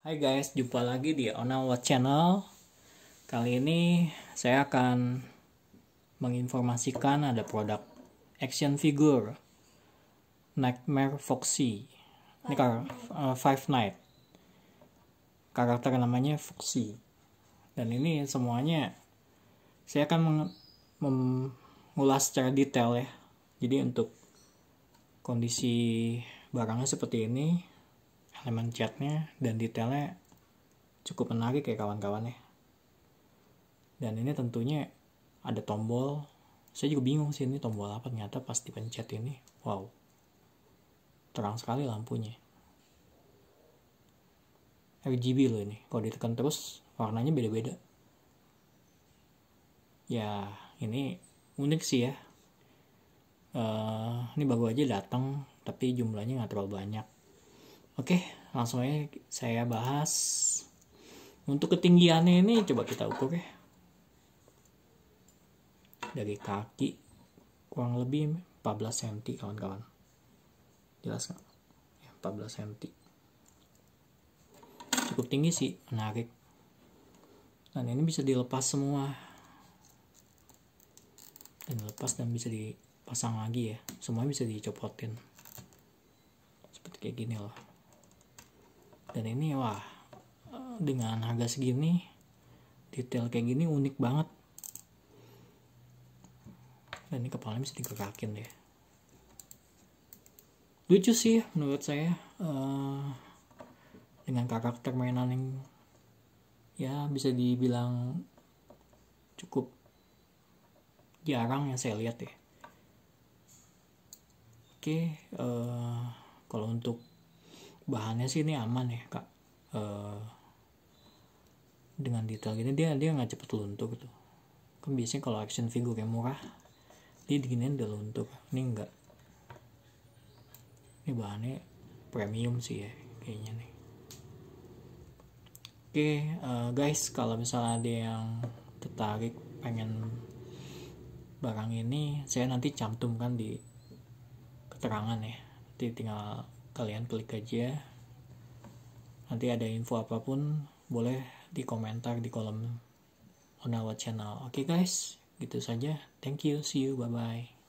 Hai guys, jumpa lagi di Ona Watch Channel. Kali ini saya akan menginformasikan ada produk action figure Nightmare Foxy. Ini kar uh, Five Night. Karakter namanya Foxy. Dan ini semuanya saya akan mengulas secara detail ya. Jadi untuk kondisi barangnya seperti ini, elemen catnya dan detailnya cukup menarik ya kawan-kawan ya dan ini tentunya ada tombol saya juga bingung sih ini tombol apa ternyata pas dipencet ini wow terang sekali lampunya RGB loh ini kalau ditekan terus warnanya beda-beda ya ini unik sih ya uh, ini baru aja datang tapi jumlahnya nggak terlalu banyak Oke, langsung aja saya bahas. Untuk ketinggiannya ini coba kita ukur ya. Dari kaki kurang lebih 14 cm kawan-kawan. Jelas nggak? Ya, 14 cm. Cukup tinggi sih, menarik. Dan ini bisa dilepas semua. Dan lepas dan bisa dipasang lagi ya. Semuanya bisa dicopotin. Seperti kayak gini loh dan ini wah eh, dengan harga segini detail kayak gini unik banget dan ini kepalanya bisa digerakin deh lucu sih menurut saya uh, dengan karakter mainan yang ya bisa dibilang cukup jarang yang saya lihat ya oke uh, kalau untuk bahannya sih ini aman ya kak uh, dengan detail gini dia dia nggak cepet luntur gitu kan biasanya kalau action figure yang murah dia gini udah luntur ini enggak ini bahannya premium sih ya kayaknya nih oke okay, uh, eh, guys kalau misalnya ada yang tertarik pengen barang ini saya nanti cantumkan di keterangan ya nanti tinggal kalian klik aja nanti ada info apapun boleh di komentar di kolom Onawa channel oke okay guys gitu saja thank you see you bye bye